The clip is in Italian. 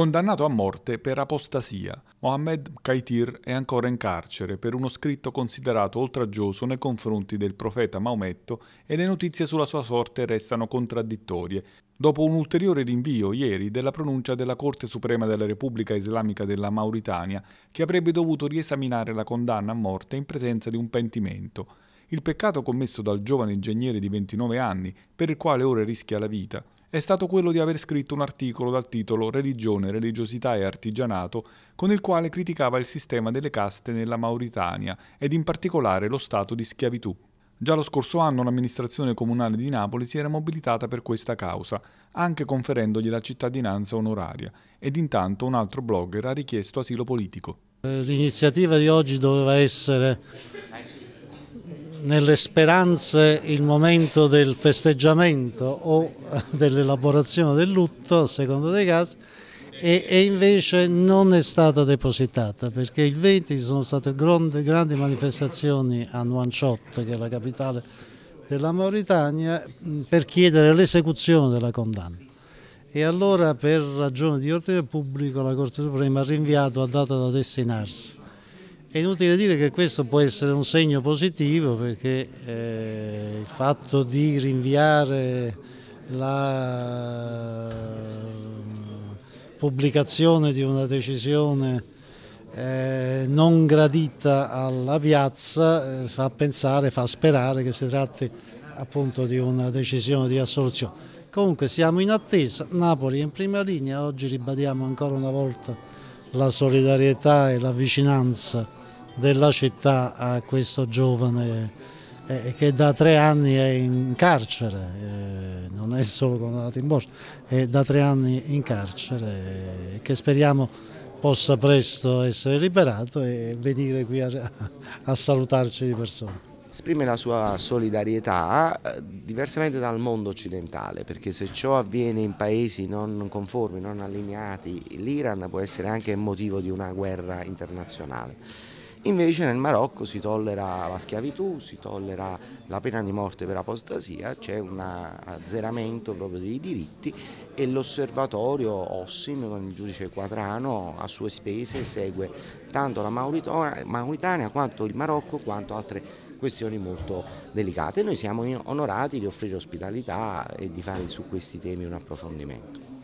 Condannato a morte per apostasia, Mohammed Kaitir è ancora in carcere per uno scritto considerato oltraggioso nei confronti del profeta Maometto e le notizie sulla sua sorte restano contraddittorie, dopo un ulteriore rinvio ieri della pronuncia della Corte Suprema della Repubblica Islamica della Mauritania, che avrebbe dovuto riesaminare la condanna a morte in presenza di un pentimento. Il peccato commesso dal giovane ingegnere di 29 anni, per il quale ora rischia la vita, è stato quello di aver scritto un articolo dal titolo Religione, religiosità e artigianato, con il quale criticava il sistema delle caste nella Mauritania ed in particolare lo stato di schiavitù. Già lo scorso anno l'amministrazione comunale di Napoli si era mobilitata per questa causa, anche conferendogli la cittadinanza onoraria, ed intanto un altro blogger ha richiesto asilo politico. L'iniziativa di oggi doveva essere nelle speranze il momento del festeggiamento o eh, dell'elaborazione del lutto, a seconda dei casi, e, e, invece non è stata depositata perché il 20 ci sono state grandi, grandi manifestazioni a Nuanciot, che è la capitale della Mauritania, per chiedere l'esecuzione della condanna e allora per ragioni di ordine pubblico la Corte Suprema ha rinviato a data da destinarsi. È inutile dire che questo può essere un segno positivo perché eh, il fatto di rinviare la mm, pubblicazione di una decisione eh, non gradita alla piazza eh, fa pensare, fa sperare che si tratti appunto di una decisione di assoluzione. Comunque siamo in attesa, Napoli è in prima linea, oggi ribadiamo ancora una volta la solidarietà e la vicinanza della città a questo giovane eh, eh, che da tre anni è in carcere, eh, non è solo condannato in borsa, è da tre anni in carcere eh, che speriamo possa presto essere liberato e venire qui a, a salutarci di persona esprime la sua solidarietà eh, diversamente dal mondo occidentale, perché se ciò avviene in paesi non conformi, non allineati, l'Iran può essere anche motivo di una guerra internazionale. Invece nel Marocco si tollera la schiavitù, si tollera la pena di morte per apostasia, c'è un azzeramento proprio dei diritti e l'osservatorio Ossim con il giudice Quadrano a sue spese segue tanto la Mauritania quanto il Marocco quanto altre questioni molto delicate. Noi siamo onorati di offrire ospitalità e di fare su questi temi un approfondimento.